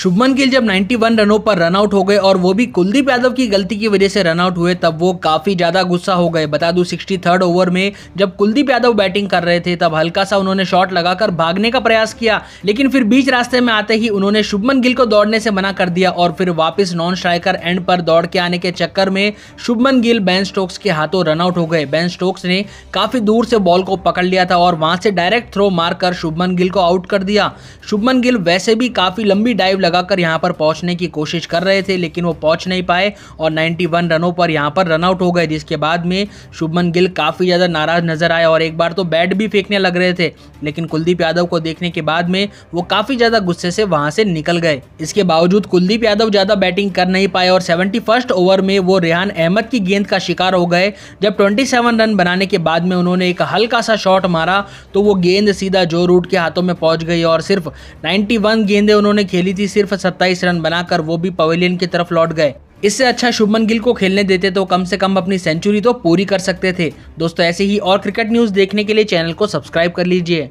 शुभमन गिल जब 91 रनों पर रनआउट हो गए और वो भी कुलदीप यादव की गलती की वजह से रनआउट हुए तब वो काफ़ी ज़्यादा गुस्सा हो गए बता दू सिक्सटी ओवर में जब कुलदीप यादव बैटिंग कर रहे थे तब हल्का सा उन्होंने शॉट लगाकर भागने का प्रयास किया लेकिन फिर बीच रास्ते में आते ही उन्होंने शुभमन गिल को दौड़ने से मना कर दिया और फिर वापिस नॉन स्ट्राइकर एंड पर दौड़ के आने के चक्कर में शुभमन गिल बैन स्टोक्स के हाथों रनआउट हो गए बैन स्टोक्स ने काफ़ी दूर से बॉल को पकड़ लिया था और वहां से डायरेक्ट थ्रो मारकर शुभमन गिल को आउट कर दिया शुभमन गिल वैसे भी काफ़ी लंबी डाइव लगाकर यहाँ पर पहुँचने की कोशिश कर रहे थे लेकिन वो पहुँच नहीं पाए और 91 रनों पर यहाँ पर रनआउट हो गए जिसके बाद में शुभमन गिल काफ़ी ज़्यादा नाराज नजर आए और एक बार तो बैट भी फेंकने लग रहे थे लेकिन कुलदीप यादव को देखने के बाद में वो काफ़ी ज़्यादा गुस्से से वहाँ से निकल गए इसके बावजूद कुलदीप यादव ज़्यादा बैटिंग कर नहीं पाए और सेवेंटी ओवर में वो रेहान अहमद की गेंद का शिकार हो गए जब 27 रन बनाने के बाद में उन्होंने एक हल्का सा शॉट मारा तो वो गेंद सीधा जो रूट के हाथों में पहुँच गई और सिर्फ नाइन्टी गेंदें उन्होंने खेली थी सिर्फ 27 रन बनाकर वो भी पवेलियन की तरफ लौट गए इससे अच्छा शुभमन गिल को खेलने देते तो कम से कम अपनी सेंचुरी तो पूरी कर सकते थे दोस्तों ऐसे ही और क्रिकेट न्यूज़ देखने के लिए चैनल को सब्सक्राइब कर लीजिए